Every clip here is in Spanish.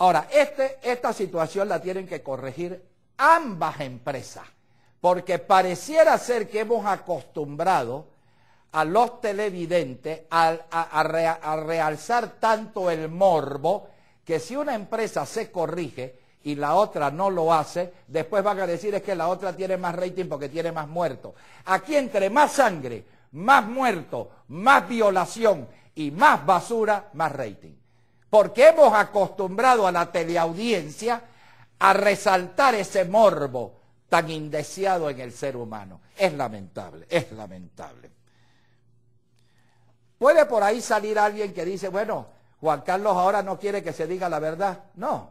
Ahora, este, esta situación la tienen que corregir ambas empresas, porque pareciera ser que hemos acostumbrado a los televidentes a, realzar tanto el morbo que si una empresa se corrige, y la otra no lo hace, después van a decir es que la otra tiene más rating porque tiene más muertos. Aquí entre más sangre, más muertos, más violación y más basura, más rating. Porque hemos acostumbrado a la teleaudiencia a resaltar ese morbo tan indeseado en el ser humano. Es lamentable, es lamentable. Puede por ahí salir alguien que dice, bueno, Juan Carlos ahora no quiere que se diga la verdad. No.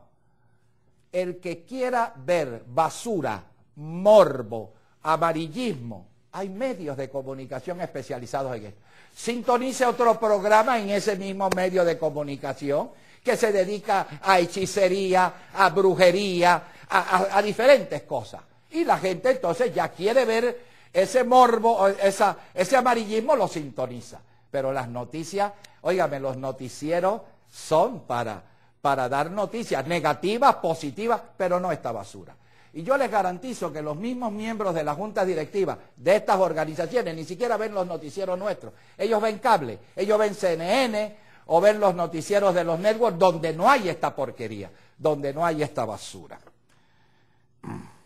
El que quiera ver basura, morbo, amarillismo, hay medios de comunicación especializados en esto. Sintonice otro programa en ese mismo medio de comunicación que se dedica a hechicería, a brujería, a, diferentes cosas. Y la gente entonces ya quiere ver ese morbo, ese amarillismo lo sintoniza. Pero las noticias, óigame, los noticieros son para dar noticias negativas, positivas, pero no esta basura. Y yo les garantizo que los mismos miembros de las junta directivas de estas organizaciones ni siquiera ven los noticieros nuestros. Ellos ven cable, ellos ven CNN o ven los noticieros de los networks donde no hay esta porquería, donde no hay esta basura.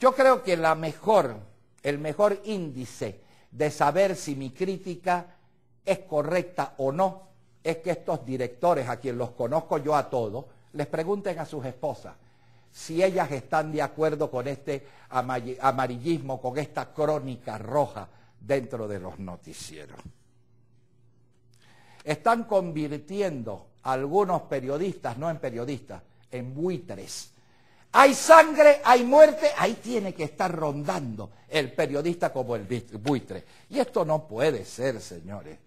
Yo creo que mejor, el mejor índice de saber si mi crítica es correcta o no es que estos directores, a quien los conozco yo a todos, les pregunten a sus esposas si ellas están de acuerdo con este amarillismo, con esta crónica roja dentro de los noticieros. Están convirtiendo algunos periodistas, no en periodistas, en buitres. Hay sangre, hay muerte, ahí tiene que estar rondando el periodista como el buitre. Y esto no puede ser, señores.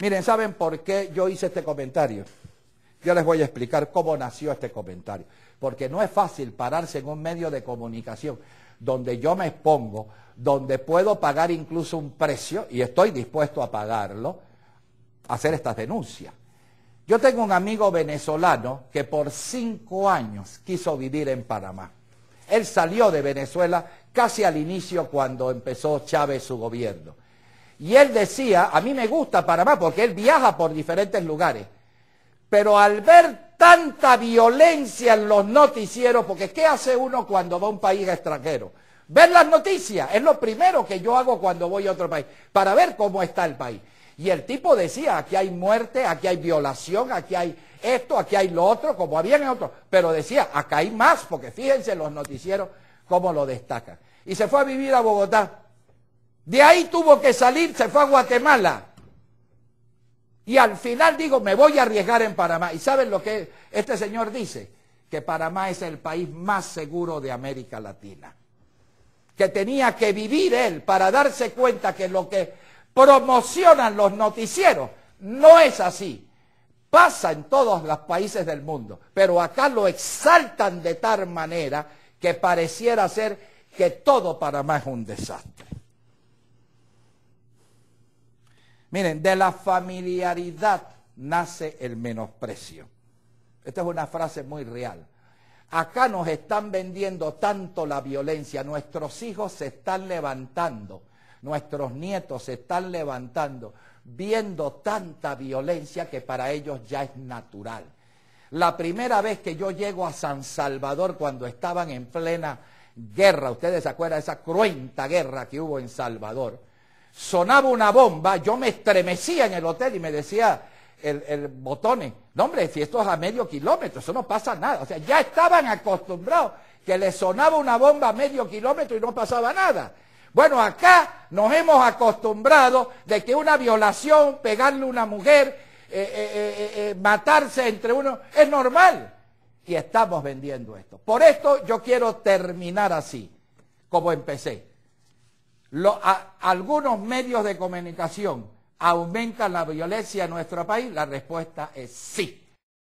Miren, ¿saben por qué yo hice este comentario? Yo les voy a explicar cómo nació este comentario, porque no es fácil pararse en un medio de comunicación donde yo me expongo, donde puedo pagar incluso un precio, y estoy dispuesto a pagarlo, hacer estas denuncias. Yo tengo un amigo venezolano que por cinco años quiso vivir en Panamá. Él salió de Venezuela casi al inicio cuando empezó Chávez su gobierno. Y él decía, a mí me gusta Panamá porque él viaja por diferentes lugares. Pero al ver tanta violencia en los noticieros, porque ¿qué hace uno cuando va a un país extranjero? Ver las noticias, es lo primero que yo hago cuando voy a otro país, para ver cómo está el país. Y el tipo decía, aquí hay muerte, aquí hay violación, aquí hay esto, aquí hay lo otro, como había en otro, Pero decía, acá hay más, porque fíjense los noticieros cómo lo destacan. Y se fue a vivir a Bogotá. De ahí tuvo que salir, se fue a Guatemala. Y al final digo, me voy a arriesgar en Panamá. ¿Y saben lo que este señor dice? Que Panamá es el país más seguro de América Latina. Que tenía que vivir él para darse cuenta que lo que promocionan los noticieros no es así. Pasa en todos los países del mundo, pero acá lo exaltan de tal manera que pareciera ser que todo Panamá es un desastre. Miren, de la familiaridad nace el menosprecio. Esta es una frase muy real. Acá nos están vendiendo tanto la violencia, nuestros hijos se están levantando, nuestros nietos se están levantando, viendo tanta violencia que para ellos ya es natural. La primera vez que yo llego a San Salvador cuando estaban en plena guerra, ustedes se acuerdan de esa cruenta guerra que hubo en Salvador, sonaba una bomba, yo me estremecía en el hotel y me decía el, botón, botones, no hombre, si esto es a medio kilómetro, eso no pasa nada. O sea, ya estaban acostumbrados que les sonaba una bomba a medio kilómetro y no pasaba nada. Bueno, acá nos hemos acostumbrado de que una violación, pegarle a una mujer, eh, eh, eh, matarse entre uno, es normal. Y estamos vendiendo esto. Por esto yo quiero terminar así, como empecé algunos medios de comunicación aumentan la violencia en nuestro país, la respuesta es sí.